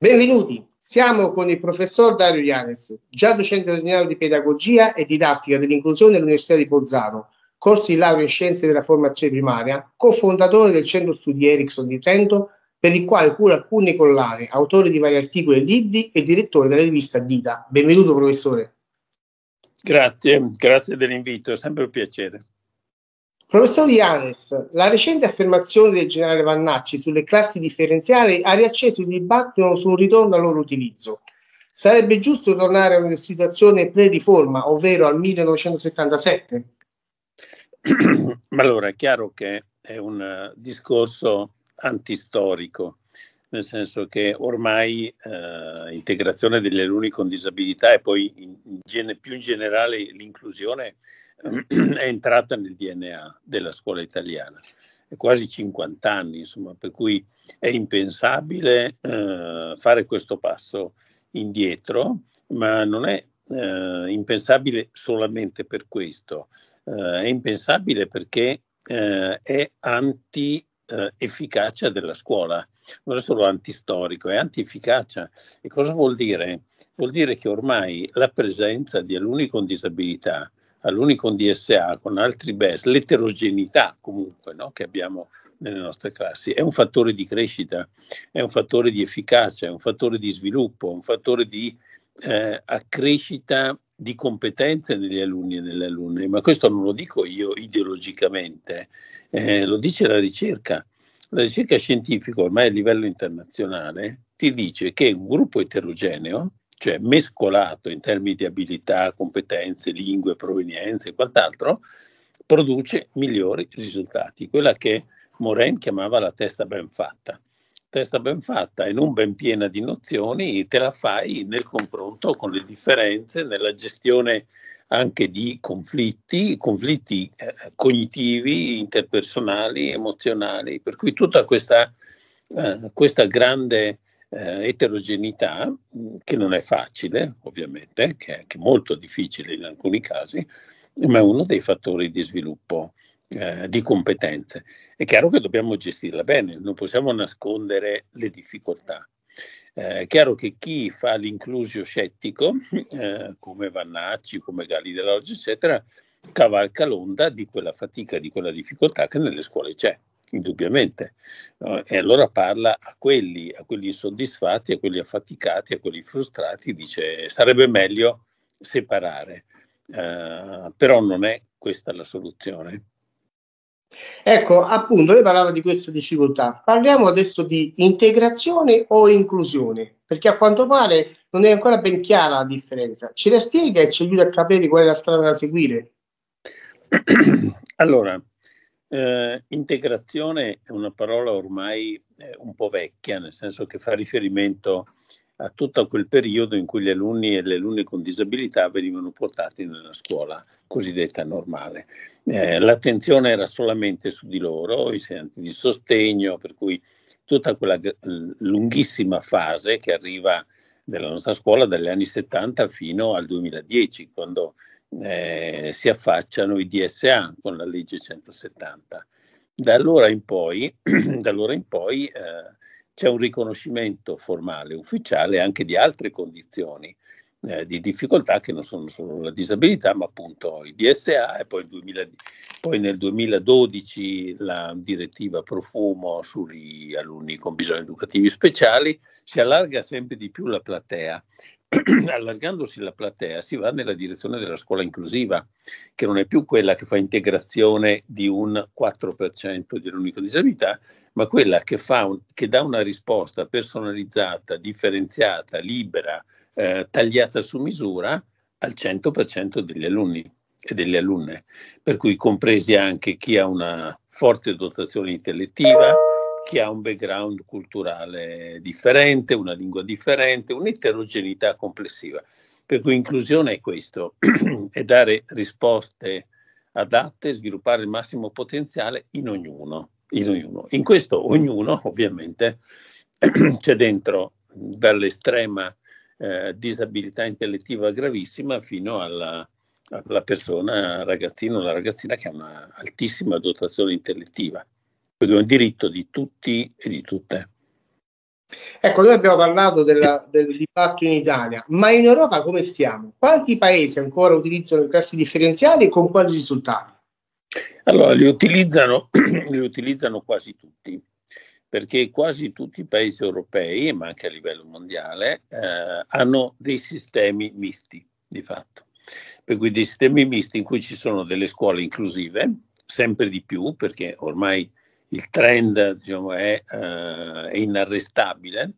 Benvenuti, siamo con il professor Dario Ianes, già docente ordinario di pedagogia e didattica dell'inclusione all'Università di Bolzano, corsi di laurea in scienze della formazione primaria, cofondatore del centro studi Ericsson di Trento, per il quale cura alcune collane, autore di vari articoli e libri e direttore della rivista Dida. Benvenuto professore. Grazie, grazie dell'invito, è sempre un piacere. Professor Ianes, la recente affermazione del generale Vannacci sulle classi differenziali ha riacceso il dibattito sul ritorno al loro utilizzo. Sarebbe giusto tornare a una situazione pre-riforma, ovvero al 1977? Allora, è chiaro che è un eh, discorso antistorico, nel senso che ormai eh, integrazione degli alunni con disabilità e poi in, in, più in generale l'inclusione è entrata nel DNA della scuola italiana. È quasi 50 anni, insomma, per cui è impensabile eh, fare questo passo indietro, ma non è eh, impensabile solamente per questo, eh, è impensabile perché eh, è anti eh, efficacia della scuola, non è solo antistorico, è antiefficacia. E cosa vuol dire? Vuol dire che ormai la presenza di alunni con disabilità all'Unicon DSA con altri BES, l'eterogeneità comunque no? che abbiamo nelle nostre classi, è un fattore di crescita, è un fattore di efficacia, è un fattore di sviluppo, è un fattore di eh, accrescita di competenze negli alunni e nelle alunne, ma questo non lo dico io ideologicamente, eh, lo dice la ricerca. La ricerca scientifica ormai a livello internazionale ti dice che un gruppo eterogeneo cioè mescolato in termini di abilità, competenze, lingue, provenienze e quant'altro, produce migliori risultati. Quella che Moren chiamava la testa ben fatta. Testa ben fatta e non ben piena di nozioni, te la fai nel confronto con le differenze, nella gestione anche di conflitti, conflitti eh, cognitivi, interpersonali, emozionali. Per cui tutta questa, eh, questa grande eh, eterogeneità, mm, che non è facile ovviamente, che è anche molto difficile in alcuni casi, ma è uno dei fattori di sviluppo eh, di competenze. È chiaro che dobbiamo gestirla bene, non possiamo nascondere le difficoltà. Eh, è chiaro che chi fa l'inclusio scettico, eh, come Vannacci, come Galli dell'Oggi, eccetera, cavalca l'onda di quella fatica, di quella difficoltà che nelle scuole c'è indubbiamente. E allora parla a quelli, a quelli insoddisfatti, a quelli affaticati, a quelli frustrati, dice sarebbe meglio separare, uh, però non è questa la soluzione. Ecco, appunto, lei parlava di questa difficoltà. Parliamo adesso di integrazione o inclusione, perché a quanto pare non è ancora ben chiara la differenza. Ce la spiega e ci aiuta a capire qual è la strada da seguire? Allora, eh, integrazione è una parola ormai eh, un po' vecchia, nel senso che fa riferimento a tutto quel periodo in cui gli alunni e le alunne con disabilità venivano portati nella scuola cosiddetta normale. Eh, l'attenzione era solamente su di loro, i seanti di sostegno, per cui tutta quella lunghissima fase che arriva della nostra scuola dagli anni 70 fino al 2010, quando eh, si affacciano i DSA con la legge 170. Da allora in poi, allora in poi eh, c'è un riconoscimento formale, ufficiale, anche di altre condizioni eh, di difficoltà che non sono solo la disabilità, ma appunto i DSA e poi, 2000, poi nel 2012 la direttiva profumo sugli alunni con bisogni educativi speciali si allarga sempre di più la platea allargandosi la platea si va nella direzione della scuola inclusiva, che non è più quella che fa integrazione di un 4% di dell'unico disabilità, ma quella che, un, che, dà una risposta personalizzata, differenziata, libera, eh, tagliata su misura al 100% degli alunni e delle alunne, per cui compresi anche chi ha una forte dotazione intellettiva, chi ha un background culturale differente, una lingua differente, un'eterogeneità complessiva. Per cui inclusione è questo, è dare risposte adatte, sviluppare il massimo potenziale in ognuno. In, ognuno. in questo ognuno ovviamente c'è dentro dall'estrema eh, disabilità intellettiva gravissima fino alla, alla persona, ragazzino o la ragazzina che ha un'altissima dotazione intellettiva. Questo è un diritto di tutti e di tutte. Ecco, noi abbiamo parlato della, dell'impatto in Italia, ma in Europa come stiamo? Quanti paesi ancora utilizzano i classi differenziali e con quali risultati? Allora, li utilizzano, li utilizzano quasi tutti, perché quasi tutti i paesi europei, ma anche a livello mondiale, eh, hanno dei sistemi misti, di fatto. Per cui dei sistemi misti in cui ci sono delle scuole inclusive, sempre di più, perché ormai il trend diciamo, è, eh, è, inarrestabile,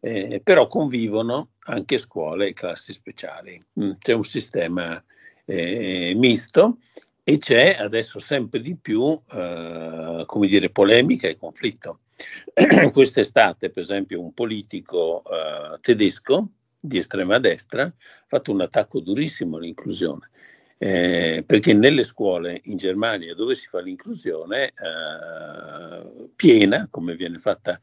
eh, però convivono anche scuole e classi speciali. Mm, c'è un sistema eh, misto e c'è adesso sempre di più, eh, come dire, polemica e conflitto. Quest'estate, per esempio, un politico eh, tedesco di estrema destra ha fatto un attacco durissimo all'inclusione eh, perché nelle scuole in Germania dove si fa l'inclusione eh, piena, come viene fatta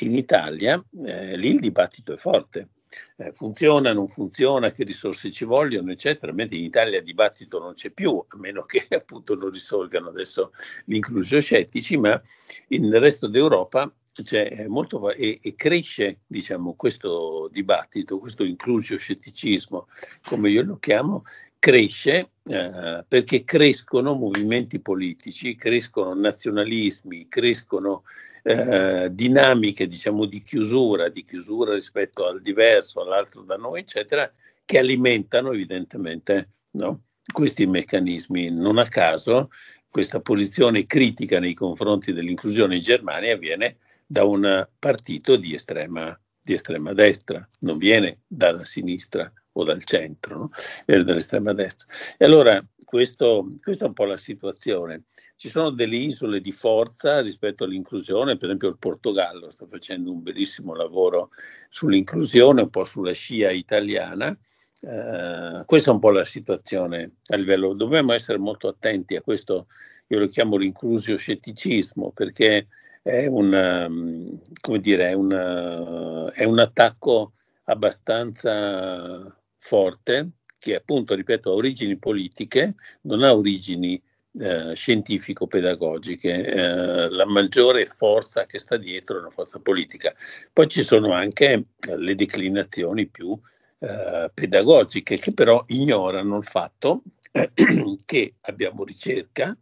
in Italia, eh, lì il dibattito è forte. Eh, funziona, non funziona, che risorse ci vogliono, eccetera, mentre in Italia il dibattito non c'è più, a meno che appunto non risolgano adesso l'inclusione scettici, ma nel resto d'Europa cioè, molto, e, e, cresce diciamo, questo dibattito, questo inclusio scetticismo, come io lo chiamo, cresce eh, perché crescono movimenti politici, crescono nazionalismi, crescono eh, dinamiche diciamo, di chiusura, di chiusura rispetto al diverso, all'altro da noi, eccetera, che alimentano evidentemente no? questi meccanismi. Non a caso questa posizione critica nei confronti dell'inclusione in Germania viene da un partito di estrema, di estrema destra, non viene dalla sinistra o dal centro, no? eh, dall'estrema destra. E allora questo, questa è un po' la situazione. Ci sono delle isole di forza rispetto all'inclusione, per esempio il Portogallo sta facendo un bellissimo lavoro sull'inclusione, un po' sulla scia italiana. Eh, questa è un po' la situazione a livello. Dobbiamo essere molto attenti a questo, io lo chiamo l'inclusio scetticismo, perché è, una, ehm, dire, è, una, è un attacco abbastanza forte che appunto, ripeto, ha origini politiche, non ha origini eh, scientifico-pedagogiche. Eh, la maggiore forza che sta dietro è una forza politica. Poi ci sono anche eh, le declinazioni più eh, pedagogiche che però ignorano il fatto che abbiamo ricerca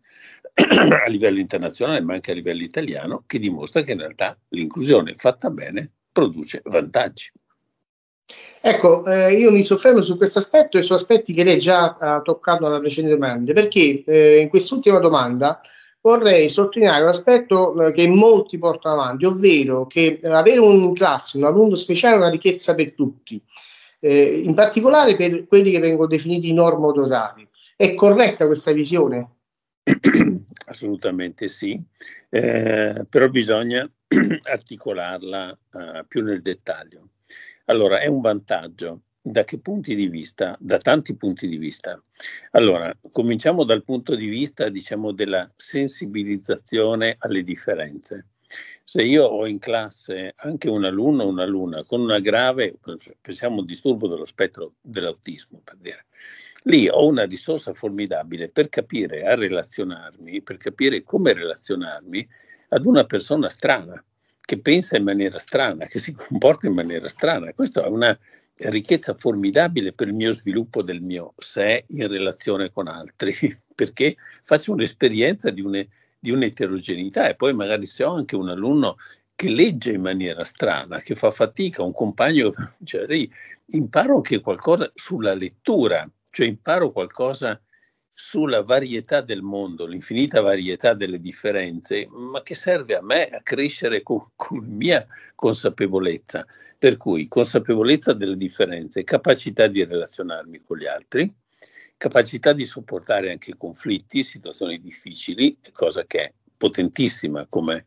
a livello internazionale ma anche a livello italiano che dimostra che in realtà l'inclusione fatta bene produce vantaggi. Ecco, eh, io mi soffermo su questo aspetto e su aspetti che lei già ha eh, toccato nella precedente domanda, perché eh, in quest'ultima domanda vorrei sottolineare un aspetto eh, che molti portano avanti, ovvero che eh, avere un classe, un alunno speciale è una ricchezza per tutti, eh, in particolare per quelli che vengono definiti normodotati. È corretta questa visione? Assolutamente sì, eh, però bisogna articolarla eh, più nel dettaglio. Allora, è un vantaggio. Da che punti di vista? Da tanti punti di vista. Allora, cominciamo dal punto di vista, diciamo, della sensibilizzazione alle differenze se io ho in classe anche un alunno o un'alunna con una grave, pensiamo un disturbo dello spettro dell'autismo, per dire, lì ho una risorsa formidabile per capire a relazionarmi, per capire come relazionarmi ad una persona strana, che pensa in maniera strana, che si comporta in maniera strana. Questa è una ricchezza formidabile per il mio sviluppo del mio sé in relazione con altri, perché faccio un'esperienza di un'esperienza di un'eterogeneità e poi magari se ho anche un alunno che legge in maniera strana, che fa fatica, un compagno, cioè, imparo anche qualcosa sulla lettura, cioè imparo qualcosa sulla varietà del mondo, l'infinita varietà delle differenze, ma che serve a me a crescere con, con mia consapevolezza. Per cui consapevolezza delle differenze, capacità di relazionarmi con gli altri, capacità di sopportare anche conflitti, situazioni difficili, cosa che è potentissima come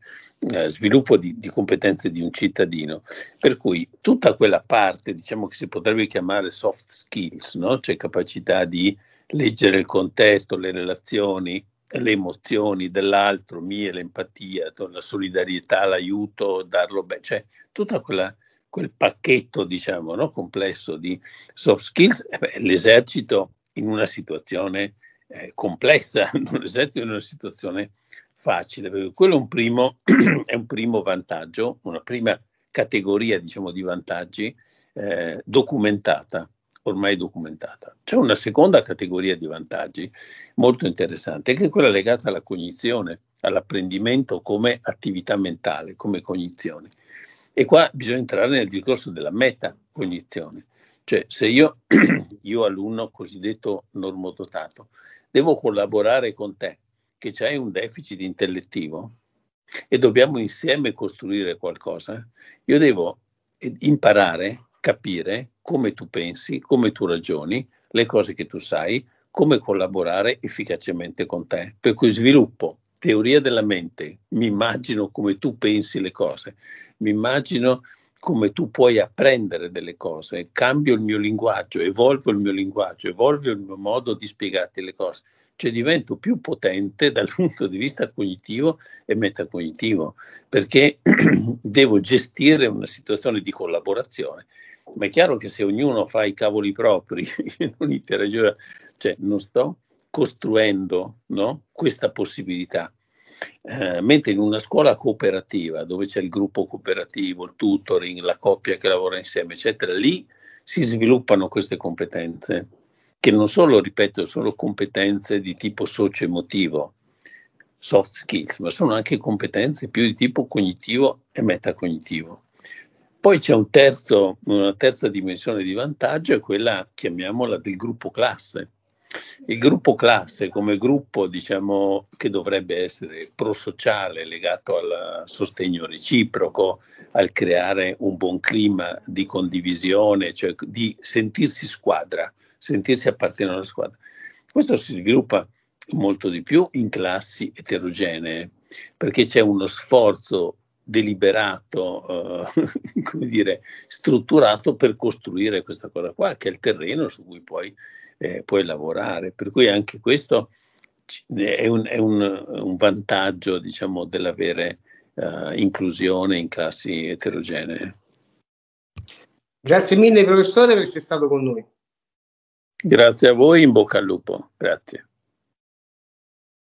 eh, sviluppo di, di, competenze di un cittadino. Per cui tutta quella parte, diciamo che si potrebbe chiamare soft skills, no? cioè capacità di leggere il contesto, le relazioni, le emozioni dell'altro, mie, l'empatia, la solidarietà, l'aiuto, darlo bene, cioè tutta quella quel pacchetto, diciamo, no? complesso di soft skills, eh beh, l'esercito in una situazione eh, complessa, non esercito in una situazione facile, perché quello è un primo, è un primo vantaggio, una prima categoria diciamo, di vantaggi eh, documentata, ormai documentata. C'è una seconda categoria di vantaggi molto interessante, che è quella legata alla cognizione, all'apprendimento come attività mentale, come cognizione. E qua bisogna entrare nel discorso della metacognizione. Cioè, se io io alunno cosiddetto normodotato, devo collaborare con te, che c'hai un deficit intellettivo e dobbiamo insieme costruire qualcosa, io devo imparare, capire come tu pensi, come tu ragioni, le cose che tu sai, come collaborare efficacemente con te. Per cui sviluppo teoria della mente, mi immagino come tu pensi le cose, mi immagino come tu puoi apprendere delle cose, cambio il mio linguaggio, evolvo il mio linguaggio, evolvo il mio modo di spiegarti le cose, cioè divento più potente dal punto di vista cognitivo e metacognitivo, perché devo gestire una situazione di collaborazione. Ma è chiaro che se ognuno fa i cavoli propri non interagisce, cioè non sto costruendo no, questa possibilità eh, mentre in una scuola cooperativa, dove c'è il gruppo cooperativo, il tutoring, la coppia che lavora insieme, eccetera, lì si sviluppano queste competenze, che non solo, ripeto, sono competenze di tipo socio-emotivo, soft skills, ma sono anche competenze più di tipo cognitivo e metacognitivo. Poi c'è un terzo, una terza dimensione di vantaggio, è quella, chiamiamola, del gruppo classe il gruppo classe come gruppo diciamo, che dovrebbe essere prosociale, legato al sostegno reciproco, al creare un buon clima di condivisione, cioè di sentirsi squadra, sentirsi appartenere alla squadra. Questo si sviluppa molto di più in classi eterogenee, perché c'è uno sforzo deliberato, eh, come dire, strutturato per costruire questa cosa qua, che è il terreno su cui poi eh, puoi lavorare. Per cui anche questo è un, è un, un vantaggio, diciamo, dell'avere eh, inclusione in classi eterogenee. Grazie mille professore per essere stato con noi. Grazie a voi, in bocca al lupo. Grazie.